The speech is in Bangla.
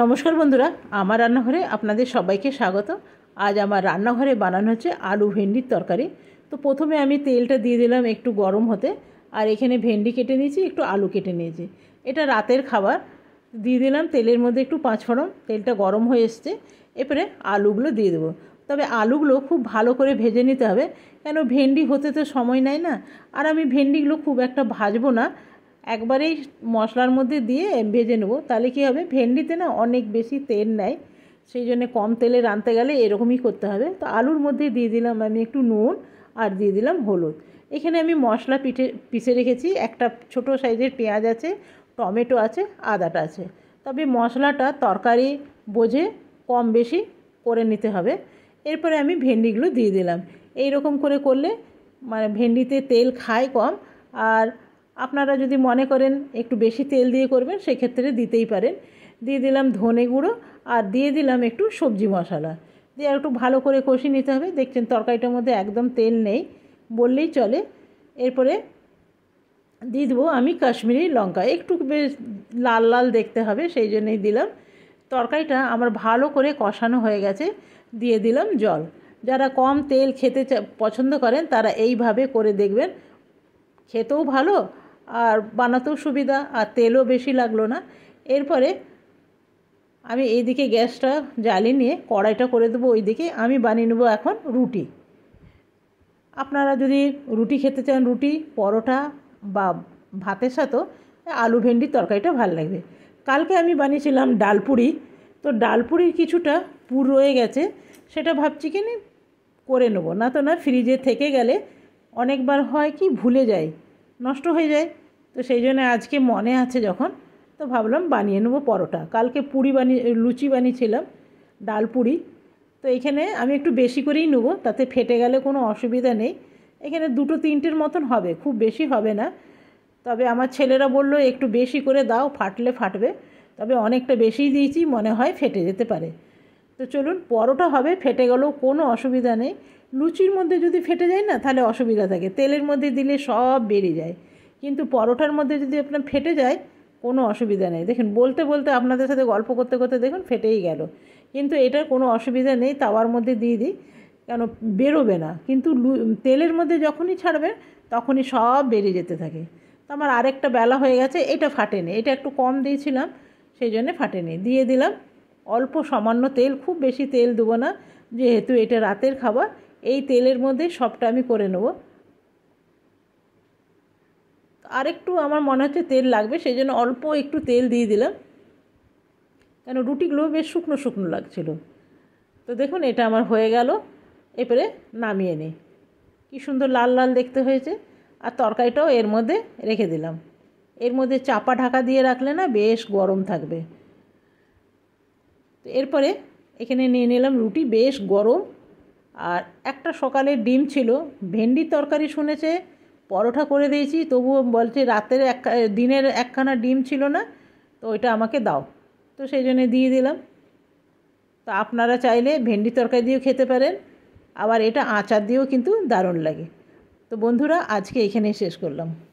নমস্কার বন্ধুরা আমার রান্নাঘরে আপনাদের সবাইকে স্বাগত আজ আমার রান্নাঘরে বানানো হচ্ছে আলু ভেন্ডির তরকারি তো প্রথমে আমি তেলটা দিয়ে দিলাম একটু গরম হতে আর এখানে ভেন্ডি কেটে নিয়েছি একটু আলু কেটে নিয়েছি এটা রাতের খাবার দিয়ে দিলাম তেলের মধ্যে একটু পাঁচফোড়ন তেলটা গরম হয়ে এসছে এরপরে আলুগুলো দিয়ে দেবো তবে আলুগুলো খুব ভালো করে ভেজে নিতে হবে কেন ভেন্ডি হতে তো সময় নেয় না আর আমি ভেন্ডিগুলো খুব একটা ভাজবো না একবারেই মশলার মধ্যে দিয়ে ভেজে নেবো তাহলে কী হবে ভেন্ডিতে না অনেক বেশি তেল নেয় সেই জন্য কম তেলে রাঁধতে গেলে এরকমই করতে হবে তো আলুর মধ্যে দিয়ে দিলাম আমি একটু নুন আর দিয়ে দিলাম হলুদ এখানে আমি মশলা পিঠে পিষে রেখেছি একটা ছোট সাইজের পেঁয়াজ আছে টমেটো আছে আদাটা আছে তবে মশলাটা তরকারি বোঝে কম বেশি করে নিতে হবে এরপরে আমি ভেন্ডিগুলো দিয়ে দিলাম এই রকম করে করলে মানে ভেন্ডিতে তেল খায় কম আর আপনারা যদি মনে করেন একটু বেশি তেল দিয়ে করবেন সেক্ষেত্রে দিতেই পারেন দিয়ে দিলাম ধনে গুঁড়ো আর দিয়ে দিলাম একটু সবজি মশলা দিয়ে একটু ভালো করে কষি নিতে হবে দেখছেন তরকারিটার মধ্যে একদম তেল নেই বললেই চলে এরপরে দিয়ে দেবো আমি কাশ্মীরি লঙ্কা একটু বেশ লাল লাল দেখতে হবে সেই জন্যই দিলাম তরকারিটা আমার ভালো করে কষানো হয়ে গেছে দিয়ে দিলাম জল যারা কম তেল খেতে পছন্দ করেন তারা এইভাবে করে দেখবেন খেতেও ভালো আর বানাতেও সুবিধা আর তেলও বেশি লাগলো না এরপরে আমি এইদিকে গ্যাসটা জ্বালিয়ে নিয়ে কড়াইটা করে দেবো ওইদিকে আমি বানিয়ে নেবো এখন রুটি আপনারা যদি রুটি খেতে চান রুটি পরোটা বা ভাতের সাথেও আলু ভেন্ডির তরকারিটা ভালো লাগবে কালকে আমি বানিয়েছিলাম ডালপুরি তো ডালপুরির কিছুটা পুর রয়ে গেছে সেটা ভাবছি কি করে নেবো না তো না ফ্রিজে থেকে গেলে অনেকবার হয় কি ভুলে যায় নষ্ট হয়ে যায় তো সেই জন্য আজকে মনে আছে যখন তো ভাবলাম বানিয়ে নেবো পরোটা কালকে পুরি বানিয়ে লুচি বানিয়েছিলাম ডাল পুরি তো এখানে আমি একটু বেশি করেই নেবো তাতে ফেটে গেলে কোনো অসুবিধা নেই এখানে দুটো তিনটের মতন হবে খুব বেশি হবে না তবে আমার ছেলেরা বললো একটু বেশি করে দাও ফাটলে ফাটবে তবে অনেকটা বেশিই দিয়েছি মনে হয় ফেটে যেতে পারে তো চলুন পরোটা হবে ফেটে গেলেও কোনো অসুবিধা নেই লুচির মধ্যে যদি ফেটে যায় না তাহলে অসুবিধা থাকে তেলের মধ্যে দিলে সব বেড়ে যায় কিন্তু পরোটার মধ্যে যদি আপনার ফেটে যায় কোনো অসুবিধা নেই দেখুন বলতে বলতে আপনাদের সাথে গল্প করতে করতে দেখুন ফেটেই গেল কিন্তু এটার কোনো অসুবিধা নেই তাওয়ার মধ্যে দিয়ে দিই কেন বেরোবে না কিন্তু তেলের মধ্যে যখনই ছাড়বেন তখনই সব বেরিয়ে যেতে থাকে তো আমার আরেকটা বেলা হয়ে গেছে এটা ফাটেনি এটা একটু কম দিয়েছিলাম সেই জন্যে ফাটেনি দিয়ে দিলাম অল্প সামান্য তেল খুব বেশি তেল দেবো না যেহেতু এটা রাতের খাবার এই তেলের মধ্যে সবটা আমি করে নেব আরেকটু আমার মনে হচ্ছে তেল লাগবে সেই জন্য অল্প একটু তেল দিয়ে দিলাম কেন রুটিগুলো বেশ শুকনো শুকনো লাগছিল তো দেখুন এটা আমার হয়ে গেল এপরে নামিয়ে নিই কি সুন্দর লাল লাল দেখতে হয়েছে আর তরকারিটাও এর মধ্যে রেখে দিলাম এর মধ্যে চাপা ঢাকা দিয়ে রাখলে না বেশ গরম থাকবে তো এরপরে এখানে নিয়ে নিলাম রুটি বেশ গরম আর একটা সকালে ডিম ছিল ভেন্ডির তরকারি শুনেছে পরোটা করে দিয়েছি তবুও বলছে রাতের এক দিনের একখানা ডিম ছিল না তো ওইটা আমাকে দাও তো সেই জন্যে দিয়ে দিলাম তো আপনারা চাইলে ভেন্ডি তরকারি দিয়েও খেতে পারেন আবার এটা আচার দিয়েও কিন্তু দারুণ লাগে তো বন্ধুরা আজকে এখানেই শেষ করলাম